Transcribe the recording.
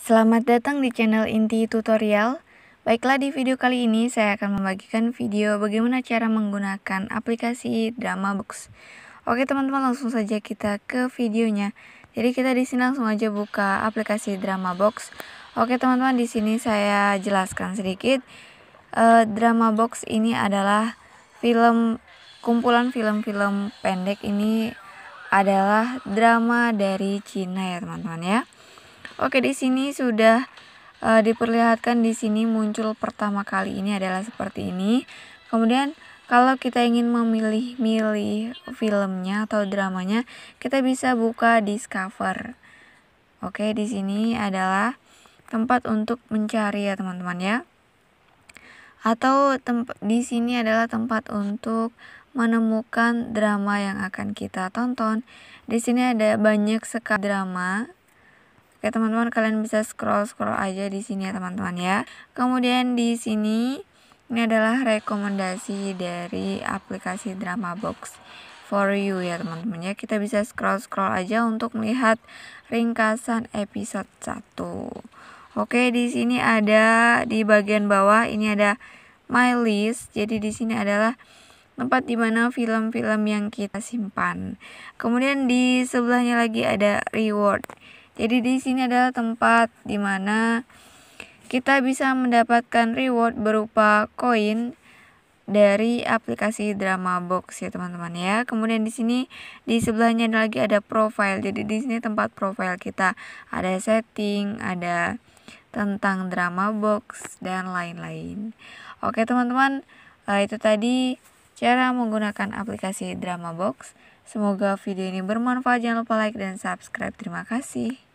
Selamat datang di channel Inti Tutorial. Baiklah di video kali ini saya akan membagikan video bagaimana cara menggunakan aplikasi Drama Box. Oke teman-teman langsung saja kita ke videonya. Jadi kita di sini langsung aja buka aplikasi Drama Box. Oke teman-teman di sini saya jelaskan sedikit. Eh, drama Box ini adalah film kumpulan film-film pendek ini adalah drama dari Cina ya teman-teman ya. Oke, di sini sudah uh, diperlihatkan di sini muncul pertama kali ini adalah seperti ini. Kemudian kalau kita ingin memilih-milih filmnya atau dramanya, kita bisa buka Discover. Oke, di sini adalah tempat untuk mencari ya, teman-teman ya. Atau di sini adalah tempat untuk menemukan drama yang akan kita tonton. Di sini ada banyak sekali drama Oke teman-teman kalian bisa scroll scroll aja di sini ya teman-teman ya. Kemudian di sini ini adalah rekomendasi dari aplikasi Drama Box for you ya teman-teman ya. Kita bisa scroll scroll aja untuk melihat ringkasan episode 1. Oke, di sini ada di bagian bawah ini ada my list. Jadi di sini adalah tempat di mana film-film yang kita simpan. Kemudian di sebelahnya lagi ada reward. Jadi di sini adalah tempat di mana kita bisa mendapatkan reward berupa koin dari aplikasi Drama Box ya teman-teman ya. Kemudian di sini di sebelahnya lagi ada profile. Jadi di sini tempat profile kita ada setting, ada tentang Drama Box dan lain-lain. Oke teman-teman, eh, itu tadi cara menggunakan aplikasi Drama Box. Semoga video ini bermanfaat. Jangan lupa like dan subscribe. Terima kasih.